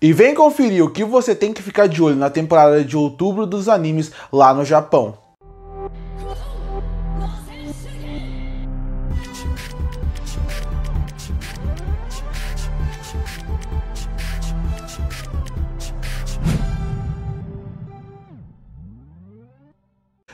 E vem conferir o que você tem que ficar de olho na temporada de outubro dos animes lá no Japão.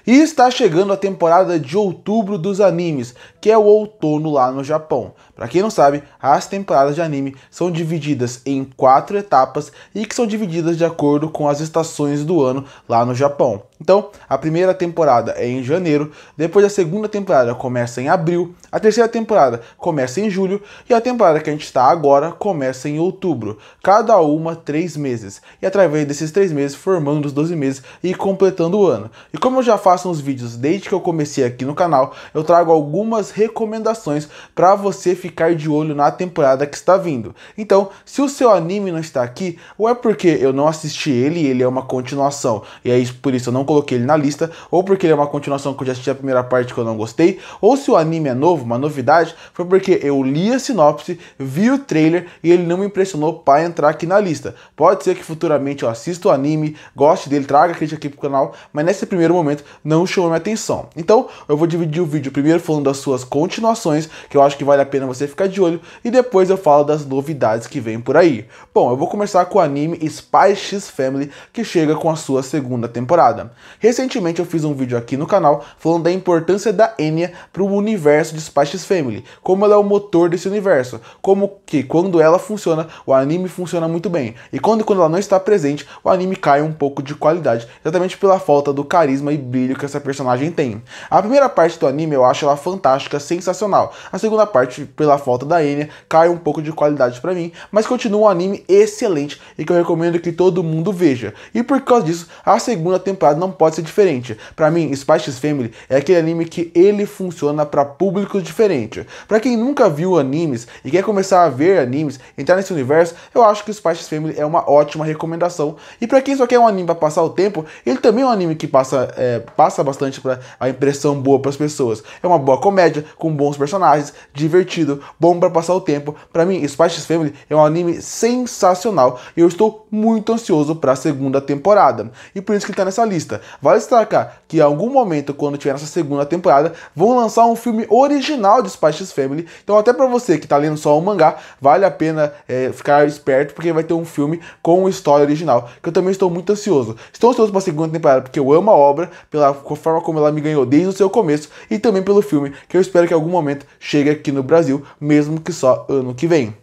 E está chegando a temporada de outubro dos animes, que é o outono lá no Japão. Para quem não sabe, as temporadas de anime são divididas em quatro etapas e que são divididas de acordo com as estações do ano lá no Japão. Então, a primeira temporada é em janeiro, depois a segunda temporada começa em abril, a terceira temporada começa em julho e a temporada que a gente está agora começa em outubro, cada uma três meses, e através desses três meses formando os 12 meses e completando o ano. E como eu já faço uns vídeos desde que eu comecei aqui no canal, eu trago algumas recomendações para você ficar de olho na temporada que está vindo. Então, se o seu anime não está aqui, ou é porque eu não assisti ele, ele é uma continuação, e é isso, por isso eu não coloquei ele na lista, ou porque ele é uma continuação que eu já assisti a primeira parte que eu não gostei, ou se o anime é novo, novo, uma novidade, foi porque eu li a sinopse, vi o trailer e ele não me impressionou para entrar aqui na lista. Pode ser que futuramente eu assista o anime, goste dele, traga crítica aqui pro canal, mas nesse primeiro momento não chamou minha atenção. Então eu vou dividir o vídeo primeiro falando das suas continuações, que eu acho que vale a pena você ficar de olho, e depois eu falo das novidades que vem por aí. Bom, eu vou começar com o anime Spy X Family, que chega com a sua segunda temporada. Recentemente eu fiz um vídeo aqui no canal falando da importância da Enya para o universo de Spice Family, como ela é o motor desse universo, como que quando ela funciona, o anime funciona muito bem, e quando, quando ela não está presente, o anime cai um pouco de qualidade, exatamente pela falta do carisma e brilho que essa personagem tem. A primeira parte do anime eu acho ela fantástica, sensacional. A segunda parte, pela falta da Enya, cai um pouco de qualidade para mim, mas continua um anime excelente e que eu recomendo que todo mundo veja. E por causa disso, a segunda temporada não pode ser diferente. Para mim, Spice Family é aquele anime que ele funciona para público diferente diferentes. Para quem nunca viu animes e quer começar a ver animes, entrar nesse universo, eu acho que o Spice Family é uma ótima recomendação. E para quem só quer um anime para passar o tempo, ele também é um anime que passa, é, passa bastante para a impressão boa para as pessoas. É uma boa comédia, com bons personagens, divertido, bom para passar o tempo. Para mim, Spice Family é um anime sensacional e eu estou muito ansioso para a segunda temporada. E por isso que está nessa lista. Vale destacar que em algum momento, quando tiver nessa segunda temporada, vão lançar um filme original original de Spice Family. Então, até para você que tá lendo só o mangá, vale a pena é, ficar esperto, porque vai ter um filme com história original, que eu também estou muito ansioso. Estou ansioso para a segunda temporada, porque eu amo a obra, pela forma como ela me ganhou desde o seu começo, e também pelo filme, que eu espero que em algum momento chegue aqui no Brasil, mesmo que só ano que vem.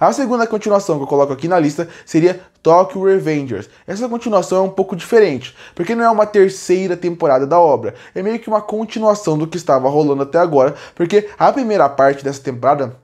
A segunda continuação que eu coloco aqui na lista seria Tokyo Revengers. Essa continuação é um pouco diferente, porque não é uma terceira temporada da obra, é meio que uma continuação do que estava rolando até agora, porque a primeira parte dessa temporada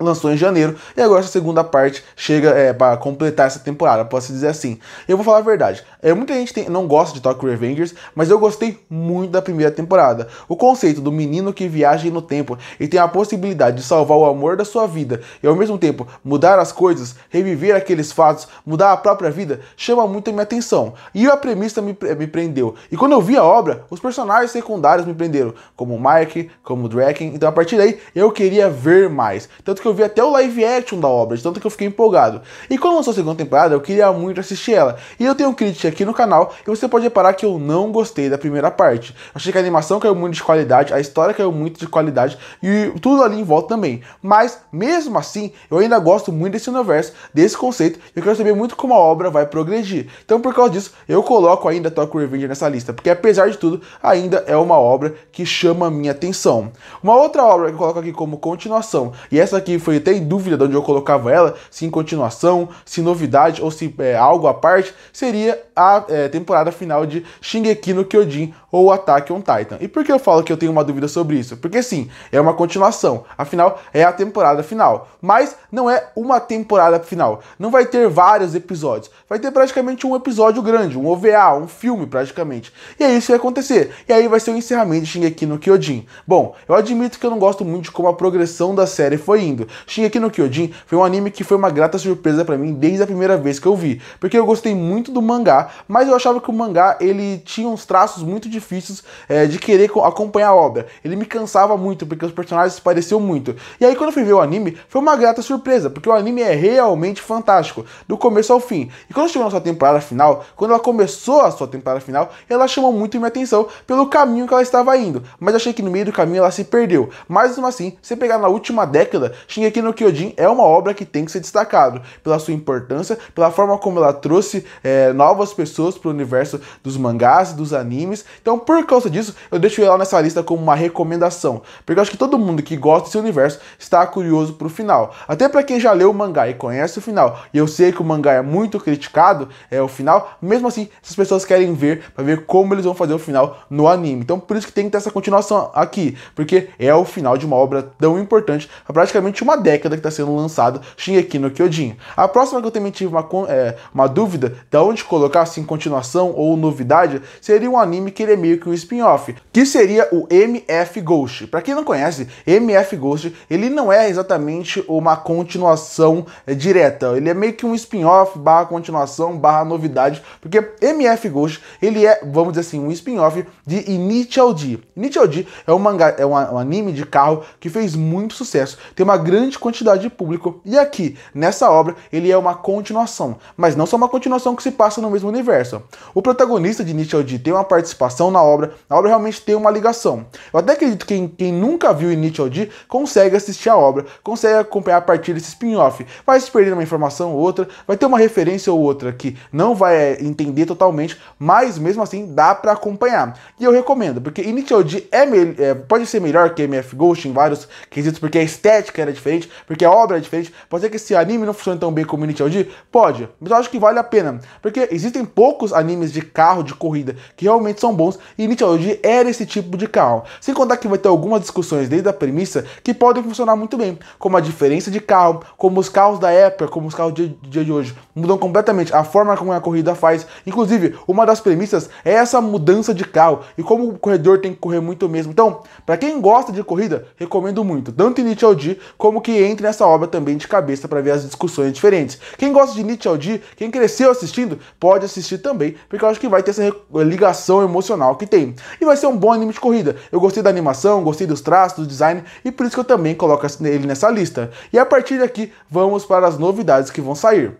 lançou em janeiro e agora essa segunda parte chega é, para completar essa temporada, posso dizer assim. Eu vou falar a verdade, é, muita gente tem, não gosta de Tokyo Revengers, mas eu gostei muito da primeira temporada. O conceito do menino que viaja no tempo e tem a possibilidade de salvar o amor da sua vida e ao mesmo tempo mudar as coisas, reviver aqueles fatos, mudar a própria vida, chama muito a minha atenção. E a premissa me, eh, me prendeu. E quando eu vi a obra, os personagens secundários me prenderam, como Mike, como Draken, então a partir daí eu queria ver mais. Tanto que eu vi até o live action da obra, de tanto que eu fiquei empolgado. E quando lançou a segunda temporada, eu queria muito assistir ela. E eu tenho crítica aqui no canal, e você pode reparar que eu não gostei da primeira parte. Achei que a animação caiu muito de qualidade, a história caiu muito de qualidade, e tudo ali em volta também. Mas, mesmo assim, eu ainda gosto muito desse universo, desse conceito, e eu quero saber muito como a obra vai progredir. Então, por causa disso, eu coloco ainda Tokyo Revenger nessa lista, porque apesar de tudo, ainda é uma obra que chama minha atenção. Uma outra obra que eu coloco aqui como continuação, e essa aqui que foi até em dúvida de onde eu colocava ela, se em continuação, se novidade ou se é, algo à parte, seria a é, temporada final de Shingeki no Kyojin ou Attack on Titan. E por que eu falo que eu tenho uma dúvida sobre isso? Porque sim, é uma continuação, afinal é a temporada final, mas não é uma temporada final. Não vai ter vários episódios, vai ter praticamente um episódio grande, um OVA, um filme praticamente. E é isso que vai acontecer. E aí vai ser o encerramento de Shingeki no Kyojin. Bom, eu admito que eu não gosto muito de como a progressão da série foi indo tinha Shingeki no Kyojin foi um anime que foi uma grata surpresa para mim desde a primeira vez que eu vi, porque eu gostei muito do mangá, mas eu achava que o mangá ele tinha uns traços muito difíceis é, de querer acompanhar a obra. Ele me cansava muito porque os personagens pareciam muito. E aí quando eu fui ver o anime, foi uma grata surpresa, porque o anime é realmente fantástico, do começo ao fim. E quando chegou na sua temporada final, quando ela começou a sua temporada final, ela chamou muito minha atenção pelo caminho que ela estava indo, mas achei que no meio do caminho ela se perdeu. Mas mesmo assim, se pegar na última década, Shingeki no Kyojin é uma obra que tem que ser destacado pela sua importância, pela forma como ela trouxe é, novas pessoas para o universo dos mangás, dos animes. Então, por causa disso, eu deixo ela nessa lista como uma recomendação, porque eu acho que todo mundo que gosta desse universo está curioso para o final. Até para quem já leu o mangá e conhece o final, e eu sei que o mangá é muito criticado, é o final, mesmo assim, essas pessoas querem ver para ver como eles vão fazer o final no anime. Então, por isso que tem que ter essa continuação aqui, porque é o final de uma obra tão importante, praticamente uma década que está sendo lançado Shingeki no Kyojin. A próxima que eu também tive uma, é, uma dúvida de onde colocar, assim continuação ou novidade, seria um anime que ele é meio que um spin-off, que seria o MF Ghost. Para quem não conhece, MF Ghost, ele não é exatamente uma continuação é, direta, ele é meio que um spin-off barra continuação barra novidade, porque MF Ghost, ele é, vamos dizer assim, um spin-off de Initial D. Initial D é um, mangá, é um, um anime de carro que fez muito sucesso, tem uma grande grande quantidade de público. E aqui, nessa obra, ele é uma continuação, mas não só uma continuação que se passa no mesmo universo. O protagonista de Nietzsche Odi tem uma participação na obra, a obra realmente tem uma ligação. Eu até acredito que quem, quem nunca viu Nietzsche Odi consegue assistir a obra, consegue acompanhar a partir desse spin-off, vai se perder uma informação ou outra, vai ter uma referência ou outra que não vai eh, entender totalmente, mas mesmo assim dá para acompanhar. E eu recomendo, porque Nietzsche Odi é, é, pode ser melhor que MF Ghost em vários quesitos, porque a estética era diferente diferente, porque a obra é diferente. Pode ser que esse anime não funcione tão bem como Initial D? Pode, mas eu acho que vale a pena. Porque existem poucos animes de carro, de corrida, que realmente são bons, e Initial D era é esse tipo de carro. Sem contar que vai ter algumas discussões desde a premissa que podem funcionar muito bem, como a diferença de carro, como os carros da época, como os carros do dia, dia de hoje, mudam completamente a forma como a corrida faz. Inclusive, uma das premissas é essa mudança de carro e como o corredor tem que correr muito mesmo. Então, para quem gosta de corrida, recomendo muito, tanto Initial D como como que entre nessa obra também de cabeça para ver as discussões diferentes. Quem gosta de Nietzsche Aldi, quem cresceu assistindo, pode assistir também, porque eu acho que vai ter essa ligação emocional que tem. E vai ser um bom anime de corrida. Eu gostei da animação, gostei dos traços, do design, e por isso que eu também coloco ele nessa lista. E a partir daqui, vamos para as novidades que vão sair.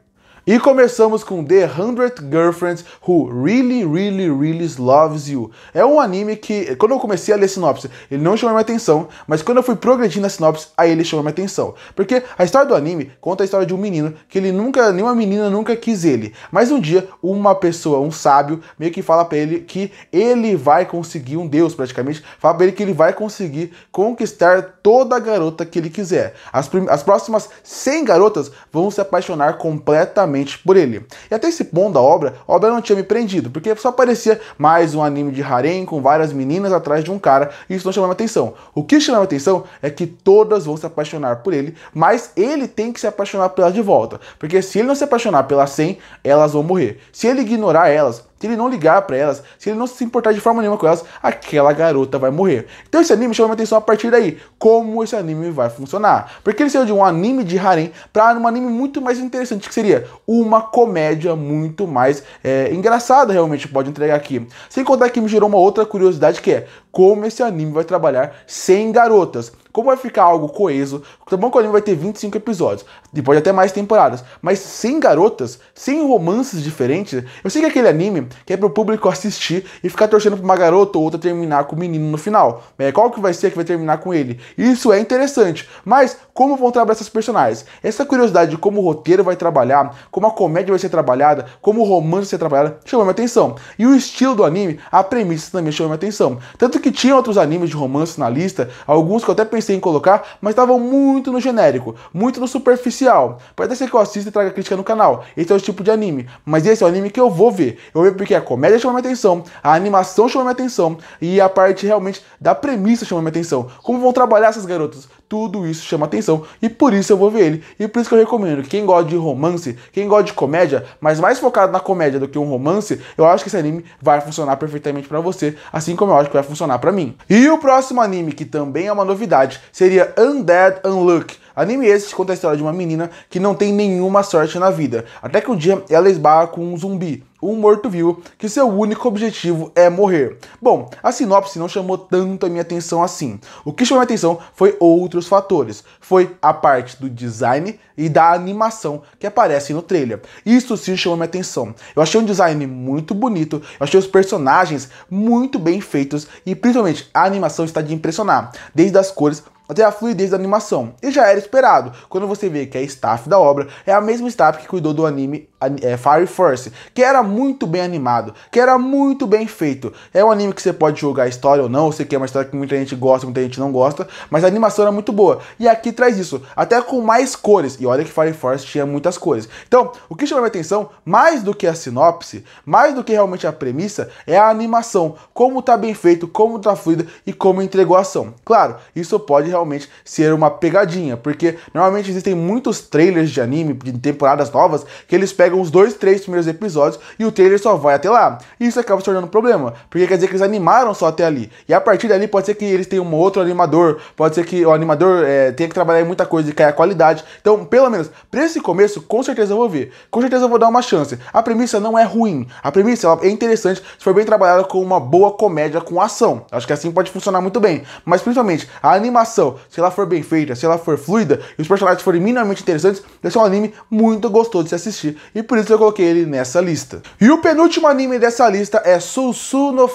E começamos com The Hundred Girlfriends Who Really, Really, Really Loves You. É um anime que, quando eu comecei a ler sinopse, ele não chamou minha atenção, mas quando eu fui progredindo na sinopse, aí ele chamou minha atenção. Porque a história do anime conta a história de um menino que ele nunca, nenhuma menina nunca quis ele. Mas um dia, uma pessoa, um sábio, meio que fala para ele que ele vai conseguir um deus, praticamente. Fala pra ele que ele vai conseguir conquistar toda a garota que ele quiser. As, as próximas 100 garotas vão se apaixonar completamente por ele. E até esse ponto da obra, a obra não tinha me prendido, porque só parecia mais um anime de harem com várias meninas atrás de um cara, e isso não chamava atenção. O que chamava atenção é que todas vão se apaixonar por ele, mas ele tem que se apaixonar elas de volta, porque se ele não se apaixonar pelas 100, elas vão morrer. Se ele ignorar elas, se ele não ligar para elas, se ele não se importar de forma nenhuma com elas, aquela garota vai morrer. Então esse anime chama minha atenção a partir daí, como esse anime vai funcionar. Porque ele saiu de um anime de harem para um anime muito mais interessante, que seria uma comédia muito mais é, engraçada realmente, pode entregar aqui. Sem contar que me gerou uma outra curiosidade que é, como esse anime vai trabalhar sem garotas. Como vai ficar algo coeso. Tá bom que o anime vai ter 25 episódios, depois até mais temporadas, mas sem garotas, sem romances diferentes. Eu sei que é aquele anime que é pro público assistir e ficar torcendo pra uma garota ou outra terminar com o menino no final. É, qual que vai ser que vai terminar com ele? Isso é interessante, mas como vão trabalhar essas personagens? Essa curiosidade de como o roteiro vai trabalhar, como a comédia vai ser trabalhada, como o romance vai ser trabalhado, chamou minha atenção. E o estilo do anime, a premissa também chamou minha atenção. Tanto que tinha outros animes de romance na lista, alguns que eu até pensei em colocar, mas estavam muito no genérico, muito no superficial. Pode ser que eu assista e traga crítica no canal. Esse é o tipo de anime. Mas esse é o anime que eu vou ver. Eu vejo porque a comédia chama minha atenção, a animação chama minha atenção e a parte realmente da premissa chama minha atenção. Como vão trabalhar essas garotas? Tudo isso chama atenção e por isso eu vou ver ele. E por isso que eu recomendo que quem gosta de romance, quem gosta de comédia, mas mais focado na comédia do que um romance, eu acho que esse anime vai funcionar perfeitamente para você, assim como eu acho que vai funcionar para mim. E o próximo anime que também é uma novidade seria Undead Unluck. Anime esse conta a história de uma menina que não tem nenhuma sorte na vida, até que um dia ela esbarra com um zumbi, um morto-vivo, que seu único objetivo é morrer. Bom, a sinopse não chamou tanto a minha atenção assim. O que chamou a atenção foi outros fatores. Foi a parte do design e da animação que aparecem no trailer. Isso sim chamou minha atenção. Eu achei um design muito bonito, eu achei os personagens muito bem feitos e principalmente a animação está de impressionar, desde as cores até a fluidez da animação. E já era esperado, quando você vê que a é staff da obra é a mesma staff que cuidou do anime é, Fire Force, que era muito bem animado, que era muito bem feito. É um anime que você pode jogar história ou não, você sei que é uma história que muita gente gosta, muita gente não gosta, mas a animação era muito boa. E aqui traz isso, até com mais cores. E olha que Fire Force tinha muitas cores. Então, o que chamou minha atenção, mais do que a sinopse, mais do que realmente a premissa, é a animação. Como tá bem feito, como tá fluida e como entregou a ação. Claro, isso pode realmente realmente ser uma pegadinha, porque normalmente existem muitos trailers de anime, de temporadas novas, que eles pegam os dois, três primeiros episódios e o trailer só vai até lá. E isso acaba se tornando um problema, porque quer dizer que eles animaram só até ali. E a partir dali pode ser que eles tenham um outro animador, pode ser que o animador é, tenha que trabalhar em muita coisa e caia a qualidade. Então, pelo menos, pra esse começo, com certeza eu vou ver. Com certeza eu vou dar uma chance. A premissa não é ruim. A premissa é interessante se for bem trabalhada com uma boa comédia com ação. Acho que assim pode funcionar muito bem. Mas principalmente, a animação animação, se ela for bem feita, se ela for fluida e os personagens forem minimamente interessantes, vai ser um anime muito gostoso de se assistir e por isso eu coloquei ele nessa lista. E o penúltimo anime dessa lista é Susu no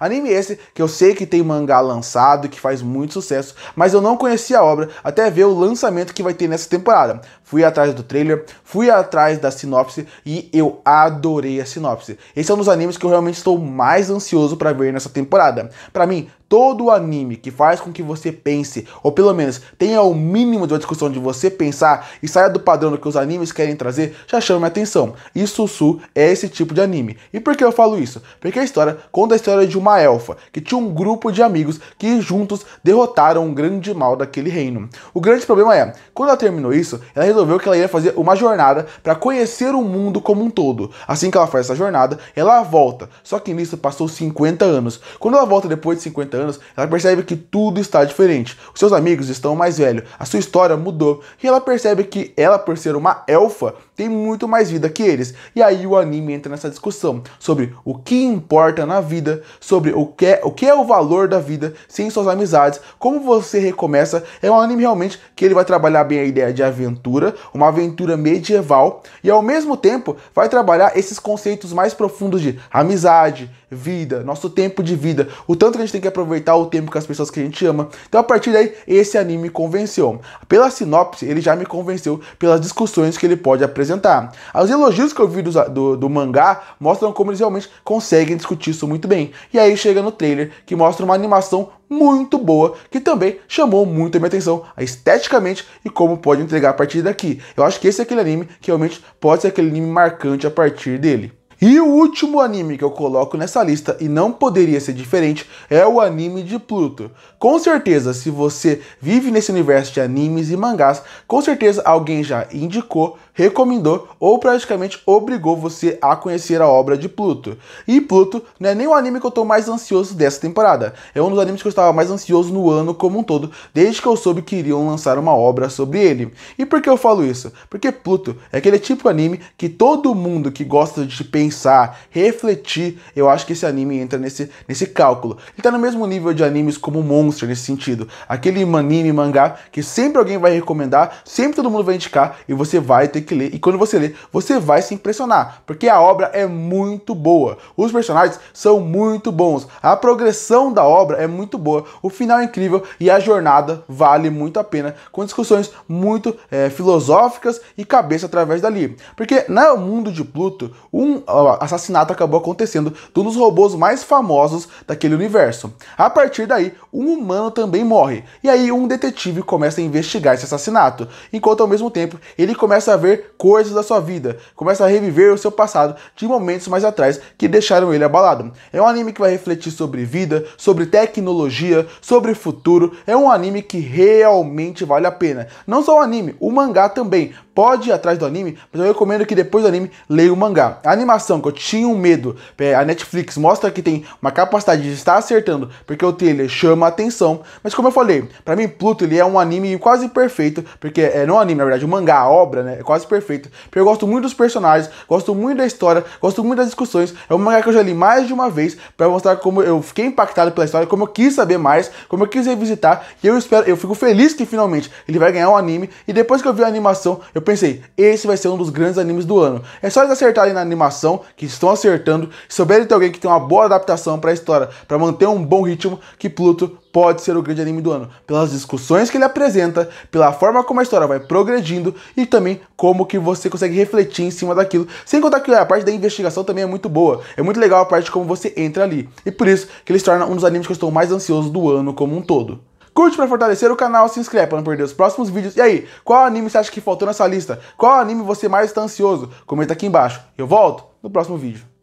anime esse que eu sei que tem mangá lançado, que faz muito sucesso, mas eu não conhecia a obra até ver o lançamento que vai ter nessa temporada. Fui atrás do trailer, fui atrás da sinopse e eu adorei a sinopse. Esse é um dos animes que eu realmente estou mais ansioso para ver nessa temporada. Para mim, todo anime que faz com que você pense, ou pelo menos tenha o mínimo de uma discussão de você pensar e saia do padrão do que os animes querem trazer, já chama minha atenção. E Sussu é esse tipo de anime. E por que eu falo isso? Porque a história conta a história de uma elfa que tinha um grupo de amigos que juntos derrotaram um grande mal daquele reino. O grande problema é, quando ela terminou isso, ela resolveu que ela ia fazer uma jornada para conhecer o mundo como um todo. Assim que ela faz essa jornada, ela volta. Só que nisso passou 50 anos. Quando ela volta depois de 50 anos, ela percebe que tudo está diferente. Os seus amigos estão mais velhos, a sua história mudou, e ela percebe que ela, por ser uma elfa, tem muito mais vida que eles. E aí o anime entra nessa discussão sobre o que importa na vida, sobre o que é o, que é o valor da vida sem suas amizades, como você recomeça. É um anime realmente que ele vai trabalhar bem a ideia de aventura, uma aventura medieval, e ao mesmo tempo vai trabalhar esses conceitos mais profundos de amizade, vida, nosso tempo de vida, o tanto que a gente tem que aproveitar o tempo com as pessoas que a gente ama. Então a partir daí, esse anime convenceu. Pela sinopse, ele já me convenceu pelas discussões que ele pode apresentar apresentar. Os elogios que eu vi do, do, do, mangá mostram como eles realmente conseguem discutir isso muito bem. E aí chega no trailer que mostra uma animação muito boa, que também chamou muito a minha atenção esteticamente e como pode entregar a partir daqui. Eu acho que esse é aquele anime que realmente pode ser aquele anime marcante a partir dele. E o último anime que eu coloco nessa lista, e não poderia ser diferente, é o anime de Pluto. Com certeza, se você vive nesse universo de animes e mangás, com certeza alguém já indicou, recomendou ou praticamente obrigou você a conhecer a obra de Pluto. E Pluto não é nem o anime que eu estou mais ansioso dessa temporada, é um dos animes que eu estava mais ansioso no ano como um todo, desde que eu soube que iriam lançar uma obra sobre ele. E por que eu falo isso? Porque Pluto é aquele tipo de anime que todo mundo que gosta de pensar pensar, refletir, eu acho que esse anime entra nesse, nesse cálculo. Ele tá no mesmo nível de animes como Monster nesse sentido. Aquele anime, mangá que sempre alguém vai recomendar, sempre todo mundo vai indicar e você vai ter que ler. E quando você lê, você vai se impressionar, porque a obra é muito boa. Os personagens são muito bons, a progressão da obra é muito boa, o final é incrível e a jornada vale muito a pena, com discussões muito é, filosóficas e cabeça através dali. Porque no né, mundo de Pluto, um, assassinato acabou acontecendo de um dos robôs mais famosos daquele universo. A partir daí, um humano também morre, e aí um detetive começa a investigar esse assassinato, enquanto ao mesmo tempo ele começa a ver coisas da sua vida, começa a reviver o seu passado de momentos mais atrás que deixaram ele abalado. É um anime que vai refletir sobre vida, sobre tecnologia, sobre futuro, é um anime que realmente vale a pena. Não só o anime, o mangá também, pode ir atrás do anime, mas eu recomendo que depois do anime leia o mangá. A animação que eu tinha um medo, é, a Netflix mostra que tem uma capacidade de estar acertando, porque o trailer chama a atenção, mas como eu falei, para mim Pluto ele é um anime quase perfeito, porque é não anime, na verdade, o mangá, a obra, né, é quase perfeito. Porque eu gosto muito dos personagens, gosto muito da história, gosto muito das discussões. É um mangá que eu já li mais de uma vez para mostrar como eu fiquei impactado pela história, como eu quis saber mais, como eu quis revisitar, e eu espero, eu fico feliz que finalmente ele vai ganhar um anime e depois que eu vi a animação, eu pensei, esse vai ser um dos grandes animes do ano. É só eles acertarem na animação, que estão acertando, souberem ter alguém que tem uma boa adaptação para a história, para manter um bom ritmo, que Pluto pode ser o grande anime do ano, pelas discussões que ele apresenta, pela forma como a história vai progredindo e também como que você consegue refletir em cima daquilo. Sem contar que a parte da investigação também é muito boa. É muito legal a parte como você entra ali. E por isso que ele se torna um dos animes que eu estou mais ansioso do ano como um todo. Curte para fortalecer o canal, se inscreve pra não perder os próximos vídeos. E aí, qual anime você acha que faltou nessa lista? Qual anime você mais está ansioso? Comenta aqui embaixo. Eu volto no próximo vídeo.